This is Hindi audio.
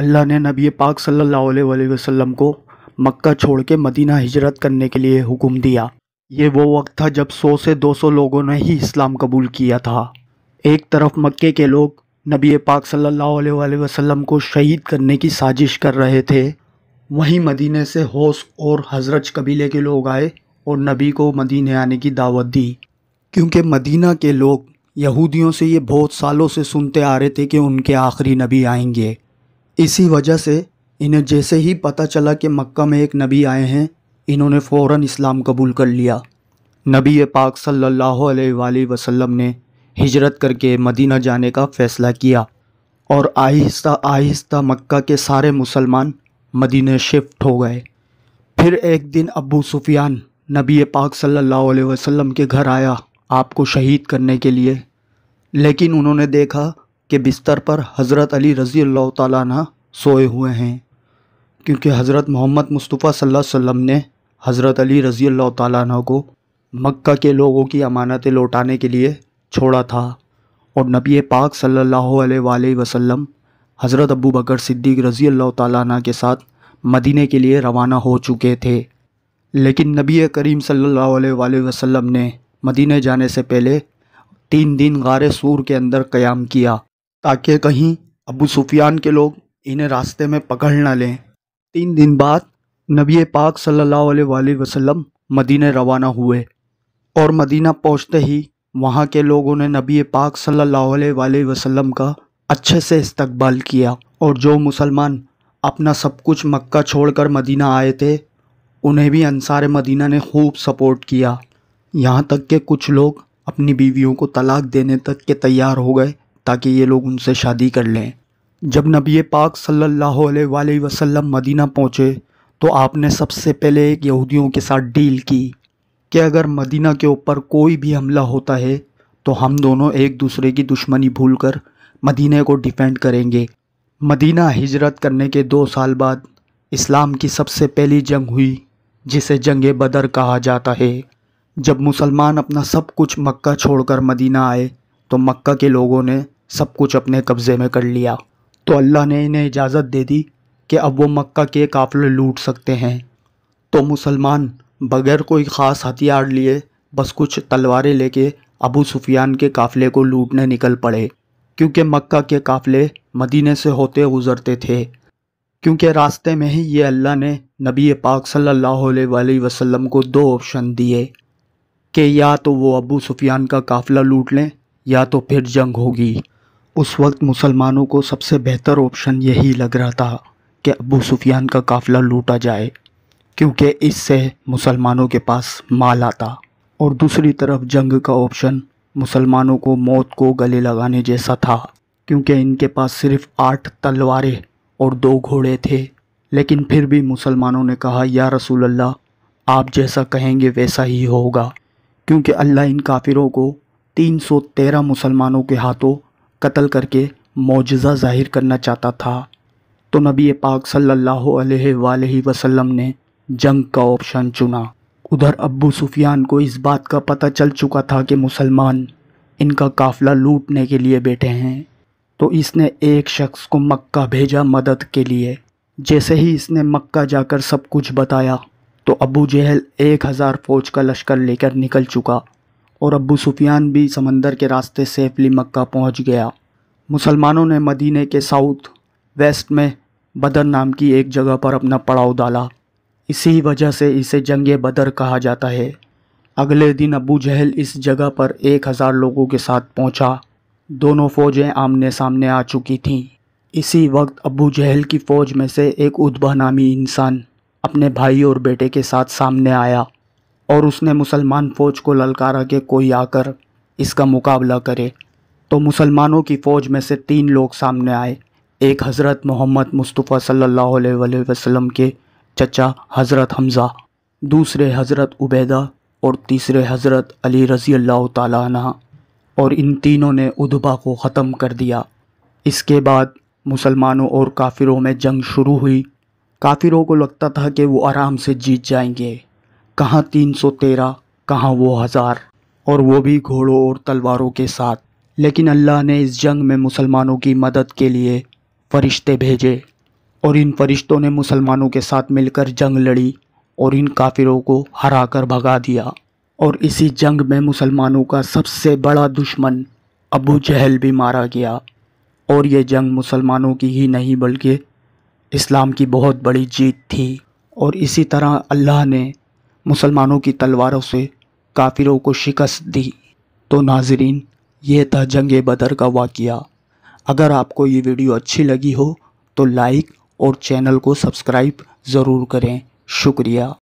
अल्लाह ने नबी पाक सल्लल्लाहु अलैहि वसल्लम को मक्का छोड़ के मदीना हिजरत करने के लिए हुक्म दिया ये वो वक्त था जब 100 से 200 लोगों ने ही इस्लाम कबूल किया था एक तरफ मक्के के लोग नबी पाक सल्लल्लाहु अलैहि वसल्लम को शहीद करने की साजिश कर रहे थे वहीं मदीने से होस और हजरत कबीले के लोग आए और नबी को मदीने आने की दावत दी क्योंकि मदीना के लोग यहूदियों से ये बहुत सालों से सुनते आ रहे थे कि उनके आखिरी नबी आएंगे इसी वजह से इन्हें जैसे ही पता चला कि मक्का में एक नबी आए हैं इन्होंने फ़ौर इस्लाम कबूल कर लिया नबी पाक सल्लल्लाहु अलैहि वसल्लम ने हिजरत करके मदीना जाने का फ़ैसला किया और आहिस्ता आहिस्ता मक्का के सारे मुसलमान मदीने शिफ्ट हो गए फिर एक दिन अबू सुफियान नबी पाक सल्लल्लाहु अलैहि वसल्लम के घर आया आपको शहीद करने के लिए लेकिन उन्होंने देखा के बिस्तर पर हज़रत अली रज़ी अल्लाह सोए हुए हैं क्योंकि हज़रत मोहम्मद मुस्तफ़ा सल्लल्लाहु अलैहि वसल्लम ने हज़रत अली रज़ी अल्लाह को मक्का के लोगों की अमानतें लौटाने के लिए छोड़ा था और नबी पाक सल्लल्लाहु अलैहि वसल्लम हज़रत अबू बकर सिद्दीक रज़ी अल्लाह के साथ मदीने के लिए रवाना हो चुके थे लेकिन नबी करीम सल्लल्लाहु अलैहि वसल्लम ने मदीने जाने से पहले तीन दिन गार सूर के अंदर क़याम किया ताकि कहीं अबू सुफियान के लोग इन्हें रास्ते में पकड़ ना लें तीन दिन बाद नबी पाक सल्लल्लाहु अलैहि वसल्लम मदीने रवाना हुए और मदीना पहुँचते ही वहाँ के लोगों ने नबी पाक सल्लल्लाहु अलैहि वसल्लम का अच्छे से इस्तकबाल किया और जो मुसलमान अपना सब कुछ मक्का छोड़कर मदीना आए थे उन्हें भी अनसार मदीना ने खूब सपोर्ट किया यहाँ तक के कुछ लोग अपनी बीवियों को तलाक देने तक के तैयार हो गए ताकि ये लोग उनसे शादी कर लें जब नबी पाक सल्लल्लाहु अलैहि वसल्लम मदीना पहुँचे तो आपने सबसे पहले एक यहूदियों के साथ डील की कि अगर मदीना के ऊपर कोई भी हमला होता है तो हम दोनों एक दूसरे की दुश्मनी भूलकर मदीने को डिफेंड करेंगे मदीना हिजरत करने के दो साल बाद इस्लाम की सबसे पहली जंग हुई जिसे जंग बदर कहा जाता है जब मुसलमान अपना सब कुछ मक्का छोड़कर मदीना आए तो मक्का के लोगों ने सब कुछ अपने कब्ज़े में कर लिया तो अल्लाह ने इन्हें इजाज़त दे दी कि अब वो मक्का के काफ़ले लूट सकते हैं तो मुसलमान बगैर कोई ख़ास हथियार लिए बस कुछ तलवारें लेके अबू सुफियान के काफ़िले को लूटने निकल पड़े क्योंकि मक्का के काफ़िले मदीने से होते गुज़रते थे क्योंकि रास्ते में ही ये अल्लाह ने नबी पाक सल्लल्लाहु अलैहि वसल्लम को दो ऑप्शन दिए कि या तो वो अबू सुफियान का काफ़िला लूट लें या तो फिर जंग होगी उस वक्त मुसलमानों को सबसे बेहतर ऑप्शन यही लग रहा था कि अबू सुफियान का काफ़िला लूटा जाए क्योंकि इससे मुसलमानों के पास माल आता और दूसरी तरफ जंग का ऑप्शन मुसलमानों को मौत को गले लगाने जैसा था क्योंकि इनके पास सिर्फ आठ तलवारें और दो घोड़े थे लेकिन फिर भी मुसलमानों ने कहा या रसूल अल्लाह आप जैसा कहेंगे वैसा ही होगा क्योंकि अल्लाह इन काफिरों को 313 मुसलमानों के हाथों कत्ल करके मौजज़ा ज़ाहिर करना चाहता था तो नबी पाक सल्लल्लाहु अलैहि वसल्लम ने जंग का ऑप्शन चुना उधर अबू सुफियान को इस बात का पता चल चुका था कि मुसलमान इनका काफिला लूटने के लिए बैठे हैं तो इसने एक शख्स को मक्का भेजा मदद के लिए जैसे ही इसने मक्का जाकर सब कुछ बताया तो अबू जहल एक हज़ार फौज का लश्कर लेकर निकल चुका और अबू सुफियान भी समंदर के रास्ते सेफली मक्का पहुंच गया मुसलमानों ने मदीने के साउथ वेस्ट में बदर नाम की एक जगह पर अपना पड़ाव डाला इसी वजह से इसे जंग बदर कहा जाता है अगले दिन अबू जहल इस जगह पर एक हज़ार लोगों के साथ पहुंचा। दोनों फ़ौजें आमने सामने आ चुकी थीं इसी वक्त अबू जहल की फ़ौज में से एक उदबा नामी इंसान अपने भाई और बेटे के साथ सामने आया और उसने मुसलमान फ़ौज को ललकारा कि कोई आकर इसका मुकाबला करे तो मुसलमानों की फ़ौज में से तीन लोग सामने आए एक हज़रत मोहम्मद मुस्तफ़ा सल्लल्लाहु अलैहि वसल्लम के चचा हज़रत हमज़ा दूसरे हज़रत उबैदा और तीसरे हज़रत अली रज़ी अल्लाह तह और इन तीनों ने उदबा को ख़त्म कर दिया इसके बाद मुसलमानों और काफिरों में जंग शुरू हुई काफिरों को लगता था कि वो आराम से जीत जाएंगे कहाँ तीन सौ तेरह कहाँ वो हज़ार और वो भी घोड़ों और तलवारों के साथ लेकिन अल्लाह ने इस जंग में मुसलमानों की मदद के लिए फ़रिश्ते भेजे और इन फरिश्तों ने मुसलमानों के साथ मिलकर जंग लड़ी और इन काफिरों को हरा कर भगा दिया और इसी जंग में मुसलमानों का सबसे बड़ा दुश्मन अबू जहल भी मारा गया और ये जंग मुसलमानों की ही नहीं बल्कि इस्लाम की बहुत बड़ी जीत थी और इसी तरह अल्लाह ने मुसलमानों की तलवारों से काफिरों को शिकस्त दी तो नाजरीन ये था जंग बदर का वाक़ अगर आपको ये वीडियो अच्छी लगी हो तो लाइक और चैनल को सब्सक्राइब ज़रूर करें शुक्रिया